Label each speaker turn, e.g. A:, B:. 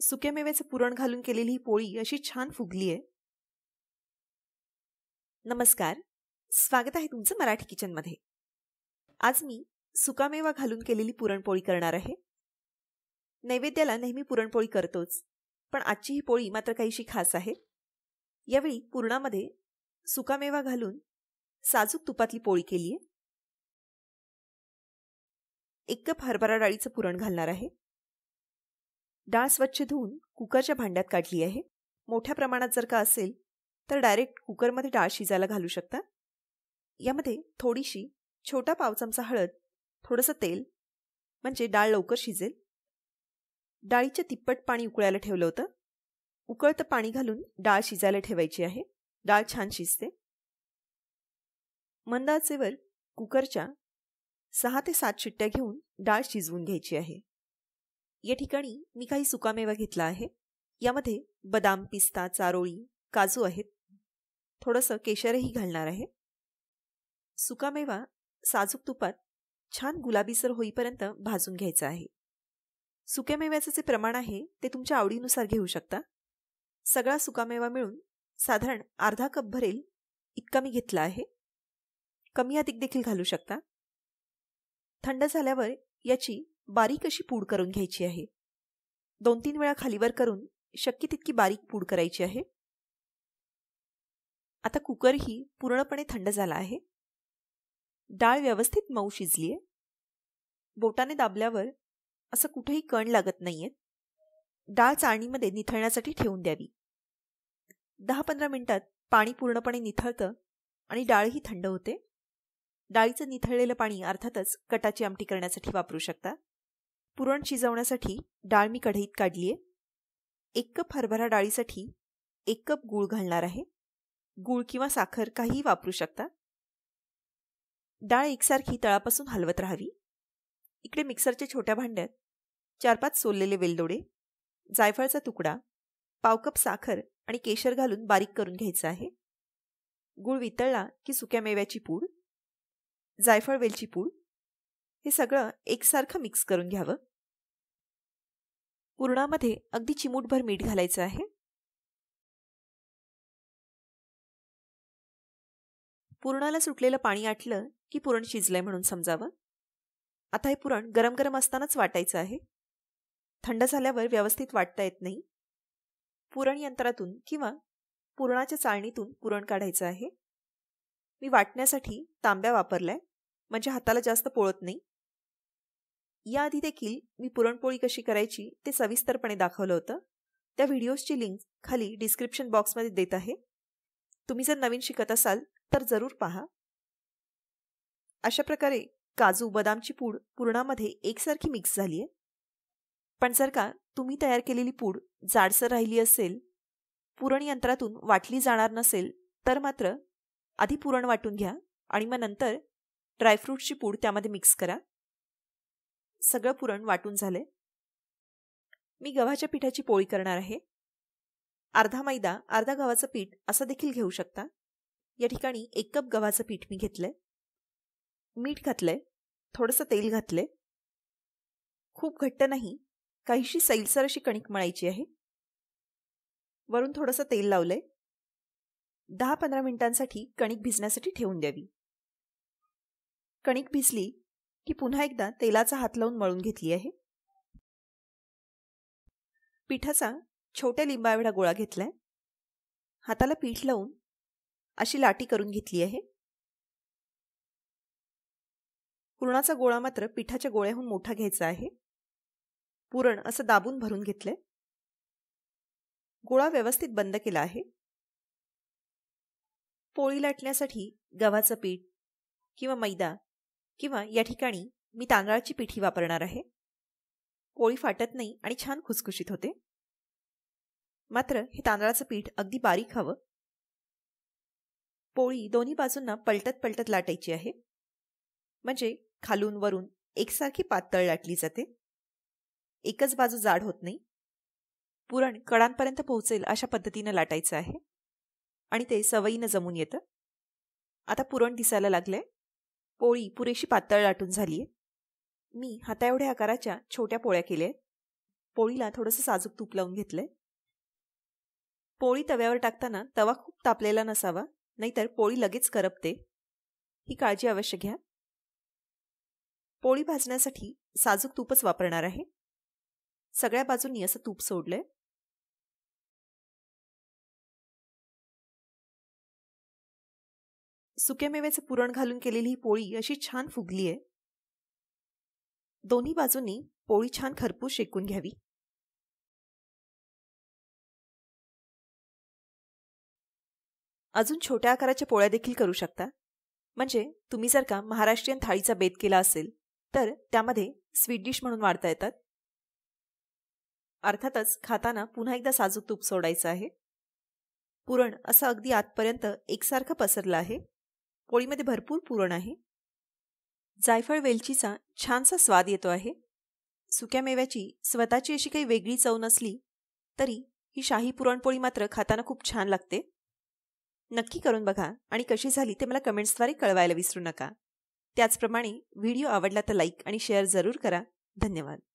A: सुक्या मेव्याचं पुरण घालून केलेली ही पोळी अशी छान फुगली आहे नमस्कार स्वागत आहे तुमचं मराठी किचनमध्ये आज मी सुकामेवा घालून केलेली पुरणपोळी करणार आहे नैवेद्याला नेहमी पुरणपोळी करतोच पण आजची ही पोळी मात्र काहीशी खास आहे यावेळी पुरणामध्ये सुकामेवा घालून साजूक तुपातली पोळी केली आहे एक कप हरभरा डाळीचं पुरण घालणार आहे डाळ स्वच्छ धुवून कुकरच्या भांड्यात काढली आहे मोठ्या प्रमाणात जर का असेल तर डायरेक्ट कुकरमध्ये डाळ शिजायला घालू शकता यामध्ये थोडीशी छोटा पाव चमचा हळद थोडंसं तेल म्हणजे डाळ लवकर शिजेल डाळीचं तिप्पट पाणी उकळायला ठेवलं होतं उकळतं पाणी घालून डाळ शिजायला ठेवायची आहे डाळ छान शिजते मंदाचेवर कुकरच्या सहा ते सात शिट्ट्या घेऊन डाळ शिजवून घ्यायची आहे या ठिकाणी मी काही सुकामेवा घेतला आहे यामध्ये बदाम पिस्ता चारोळी काजू आहेत थोडंसं केशरही घालणार आहे सुकामेवा साजूक तुपात छान गुलाबीसर होईपर्यंत भाजून घ्यायचा आहे सुक्यामेव्याचं जे प्रमाण आहे ते तुमच्या आवडीनुसार घेऊ शकता सगळा सुकामेवा मिळून साधारण अर्धा कप भरेल इतका मी घेतला आहे कमी अधिक देखील घालू शकता थंड झाल्यावर याची बारीक अशी पूड करून घ्यायची आहे दोन तीन वेळा खालीवर करून शक्य तितकी बारीक पूड करायची आहे आता कुकरही पूर्णपणे थंड झाला आहे डाळ व्यवस्थित मऊ शिजली आहे बोटाने दाबल्यावर असं कुठेही कण लागत नाहीये डाळ चाळणीमध्ये निथळण्यासाठी ठेवून द्यावी दहा पंधरा मिनिटात पाणी पूर्णपणे निथळतं आणि डाळही थंड होते डाळीचं निथळलेलं पाणी अर्थातच कटाची आमटी करण्यासाठी वापरू शकता पुरण शिजवण्यासाठी डाळ मी कढईत काढली आहे एक कप हरभरा डाळीसाठी एक कप गूळ घालणार आहे गूळ किंवा साखर काही वापरू शकता डाळ एकसारखी तळापासून हलवत राहावी इकडे मिक्सरच्या छोट्या भांड्यात चार पाच सोललेले वेलदोडे जायफळचा तुकडा पाव कप साखर आणि केशर घालून बारीक करून घ्यायचं आहे गूळ वितळला की सुक्या मेव्याची पूड जायफळ वेलची पूड हे सगळं एकसारखं मिक्स करून घ्यावं पुरणामध्ये अगदी चिमूटभर मीठ घालायचं आहे पुरणाला सुटलेलं पाणी आटलं की पुरण शिजलंय म्हणून समजावं आता हे पुरण गरम गरम असतानाच वाटायचं आहे थंड झाल्यावर व्यवस्थित वाटता येत नाही पुरण यंत्रातून किंवा पुरणाच्या चाळणीतून पुरण काढायचं आहे मी वाटण्यासाठी तांब्या वापरलाय म्हणजे हाताला जास्त पोळत नाही याआधी देखील मी पुरणपोळी कशी करायची ते सविस्तरपणे दाखवलं होतं त्या व्हिडिओजची लिंक खाली डिस्क्रिप्शन बॉक्समध्ये देत आहे तुम्ही जर नवीन शिकत असाल तर जरूर पहा अशा प्रकारे काजू बदामची पूड पुरणामध्ये एकसारखी मिक्स झाली आहे पण जर का तुम्ही तयार केलेली पूड जाडसर राहिली असेल पुरण यंत्रातून वाटली जाणार नसेल तर मात्र आधी पुरण वाटून घ्या आणि मग नंतर ड्रायफ्रूटची पूड त्यामध्ये मिक्स करा सगळं पुरण वाटून झाले मी गव्हाच्या पिठाची पोळी करणार आहे अर्धा मैदा अर्धा गव्हाचं पीठ असं देखील घेऊ शकता या ठिकाणी एक कप गव्हाचं पीठ मी घेतलंय मीठ घातलंय थोडंसं तेल घातलंय खूप घट्ट नाही काहीशी सैलसर अशी कणिक मळायची आहे वरून थोडंसं तेल लावलंय दहा पंधरा मिनिटांसाठी कणिक भिजण्यासाठी ठेवून द्यावी कणिक भिजली ती पुन्हा एकदा तेलाचा हात लावून मळून घेतली आहे पिठाचा छोट्या लिंबाएवढा गोळा घेतलाय हाताला पीठ लावून अशी लाटी करून घेतली आहे पुरणाचा गोळा मात्र पिठाच्या गोळ्याहून मोठा घ्यायचा आहे पुरण असं दाबून भरून घेतलंय गोळा व्यवस्थित बंद केला आहे पोळी लाटण्यासाठी गव्हाचं पीठ किंवा मैदा किंवा या ठिकाणी मी तांदळाची पिठी वापरणार आहे पोळी फाटत नाही आणि छान खुसखुशीत होते मात्र हे तांदळाचं पीठ अगदी बारीक हवं पोळी दोन्ही बाजूंना पलटत पलटत लाटायची आहे म्हणजे खालून वरून एकसारखी पातळ लाटली जाते एकच बाजू जाड होत नाही पुरण कडांपर्यंत पोहोचेल अशा पद्धतीनं लाटायचं आहे आणि ते सवयीनं जमून येतं आता पुरण दिसायला लागलंय पोळी पुरेशी पातळ लाटून झालीये मी हाता आकाराच्या छोट्या पोळ्या केल्या पोळीला थोडंसं साजूक तूप लावून घेतलंय पोळी तव्यावर टाकताना तवा खूप तापलेला नसावा नाहीतर पोळी लगेच करपते ही काळजी अवश्य घ्या पोळी भाजण्यासाठी साजूक तूपच वापरणार आहे सगळ्या बाजूंनी असं तूप सोडलंय सुक्या मेव्याचं पुरण घालून केलेली ही पोळी अशी छान फुगली आहे दोन्ही बाजूंनी पोळी छान खरपूस शेकून घ्यावी अजून छोट्या आकाराच्या पोळ्या देखील करू शकता म्हणजे तुम्ही जर का महाराष्ट्रीयन थाळीचा बेत केला असेल तर त्यामध्ये स्वीट डिश म्हणून वाढता येतात अर्थातच खाताना पुन्हा एकदा साजूक तूप सोडायचं आहे पुरण असं अगदी आतपर्यंत एकसारखं पसरलं आहे पोळीमध्ये भरपूर पुरण आहे जायफळ वेलचीचा छानसा स्वाद येतो आहे सुक्या मेव्याची स्वतःची अशी काही वेगळी चव नसली तरी ही शाही पुरणपोळी मात्र खाताना खूप छान लागते नक्की करून बघा आणि कशी झाली ते मला कमेंट्सद्वारे कळवायला विसरू नका त्याचप्रमाणे व्हिडिओ आवडला तर लाईक आणि शेअर जरूर करा धन्यवाद